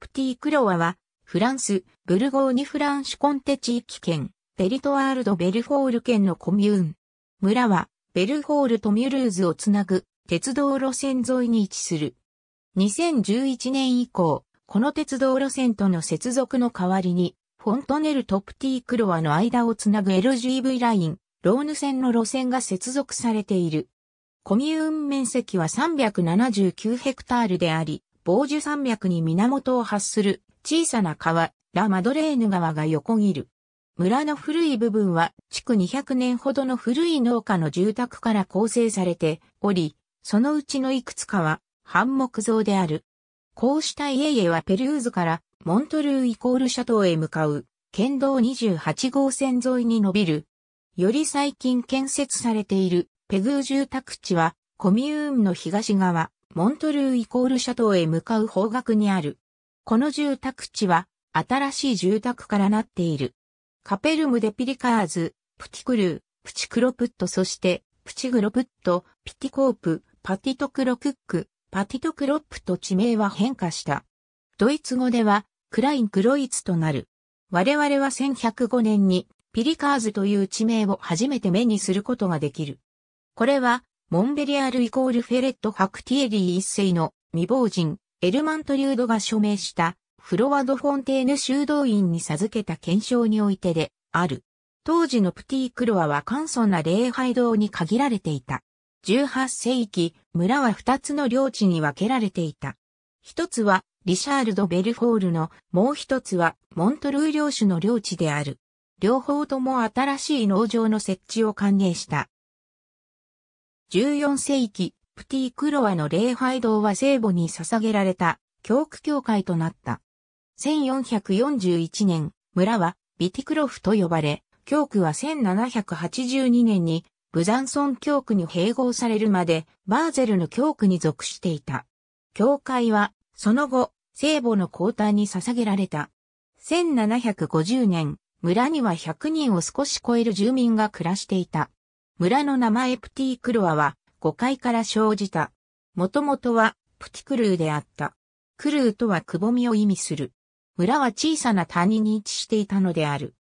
プティ・クロワは、フランス、ブルゴーニュ・フランシュコンテ地域圏、ペリトワールド・ベルフォール県のコミューン。村は、ベルフォールとミュルーズをつなぐ、鉄道路線沿いに位置する。2011年以降、この鉄道路線との接続の代わりに、フォントネルとプティ・クロワの間をつなぐ LGV ライン、ローヌ線の路線が接続されている。コミューン面積は379ヘクタールであり、防樹山脈に源を発する小さな川、ラ・マドレーヌ川が横切る。村の古い部分は、築200年ほどの古い農家の住宅から構成されており、そのうちのいくつかは、半木造である。こうした家々はペルーズからモントルーイコールシャトーへ向かう、県道28号線沿いに伸びる。より最近建設されているペグー住宅地は、コミューンの東側、モントルーイコールシャトーへ向かう方角にある。この住宅地は、新しい住宅からなっている。カペルムデピリカーズ、プティクルー、プチクロプットそして、プチグロプット、ピティコープ、パティトクロクック、パティトクロップと地名は変化した。ドイツ語では、クライン・クロイツとなる。我々は1105年に、ピリカーズという地名を初めて目にすることができる。これは、モンベリアルイコールフェレット・ハクティエリー一世の未亡人、エルマントリュードが署名した、フロワド・フォンテーヌ修道院に授けた検証においてで、ある。当時のプティ・クロアは簡素な礼拝堂に限られていた。18世紀、村は2つの領地に分けられていた。一つは、リシャールド・ベルフォールの、もう一つは、モントルー領主の領地である。両方とも新しい農場の設置を歓迎した。14世紀、プティクロワの礼拝堂は聖母に捧げられた教区教会となった。1441年、村はビティクロフと呼ばれ、教区は1782年にブザンソン教区に併合されるまでバーゼルの教区に属していた。教会はその後、聖母の交代に捧げられた。1750年、村には100人を少し超える住民が暮らしていた。村の名前プティクロワは誤解から生じた。もともとはプティクルーであった。クルーとはくぼみを意味する。村は小さな谷に位置していたのである。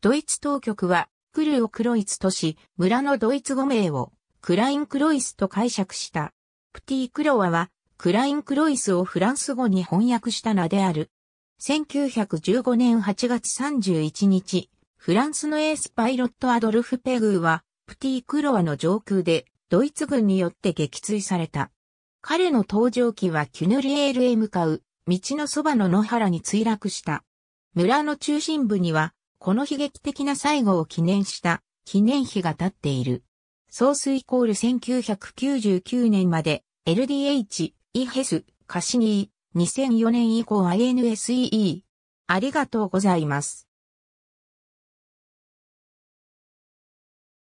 ドイツ当局はクルーをクロイツとし、村のドイツ語名をクラインクロイスと解釈した。プティクロワはクラインクロイスをフランス語に翻訳した名である。1915年8月31日、フランスのエースパイロットアドルフ・ペグーは、プティクロワの上空でドイツ軍によって撃墜された。彼の搭乗機はキュヌリエールへ向かう道のそばの野原に墜落した。村の中心部にはこの悲劇的な最後を記念した記念碑が立っている。ソースイコール1999年まで LDH、イヘス、カシニー、2004年以降 INSEE。ありがとうございます。